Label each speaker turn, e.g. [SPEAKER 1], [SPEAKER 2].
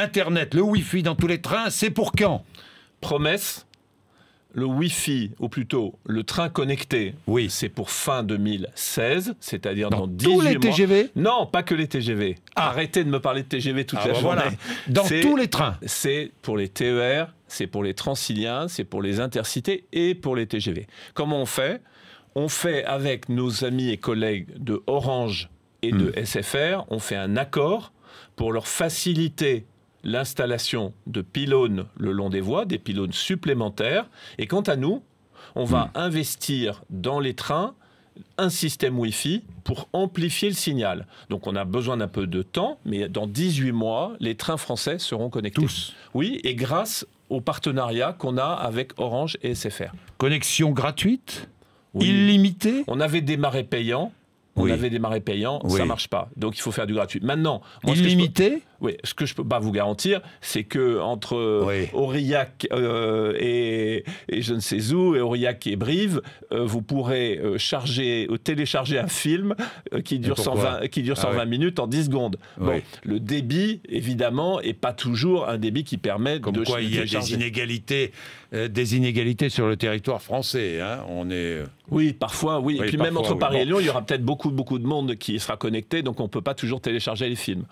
[SPEAKER 1] Internet, le Wi-Fi dans tous les trains, c'est pour quand Promesse le Wi-Fi, ou plutôt le train connecté, oui. c'est pour fin 2016, c'est-à-dire dans, dans 18 tous les TGV Non, pas que les TGV. Ah. Arrêtez de me parler de TGV toute ah, la bah journée. Dans tous les trains. C'est pour les TER, c'est pour les Transiliens, c'est pour les Intercités et pour les TGV. Comment on fait On fait avec nos amis et collègues de Orange et de hmm. SFR, on fait un accord pour leur faciliter l'installation de pylônes le long des voies, des pylônes supplémentaires. Et quant à nous, on va hmm. investir dans les trains un système Wi-Fi pour amplifier le signal. Donc on a besoin d'un peu de temps, mais dans 18 mois, les trains français seront connectés. Tous Oui, et grâce au partenariat qu'on a avec Orange et SFR. Connexion gratuite Illimitée On avait démarré payant. On avait démarré payant, ça marche pas. Donc il faut faire du gratuit. Maintenant, moi, illimité, oui, ce que je peux pas vous garantir, c'est que entre Aurillac euh, et, je ne sais où, et Aurillac et Brive, euh, vous pourrez euh, charger, télécharger un film qui dure 120, qui dure 120 minutes en 10 secondes. Bon, le débit, évidemment, est pas toujours un débit qui permet de. Comme quoi, il y a des inégalités, des inégalités sur le territoire français. Hein. On est. Oui, parfois, oui. et puis même entre Paris et Lyon, il y aura peut-être beaucoup, beaucoup de monde qui sera connecté, donc on ne peut pas toujours télécharger les films.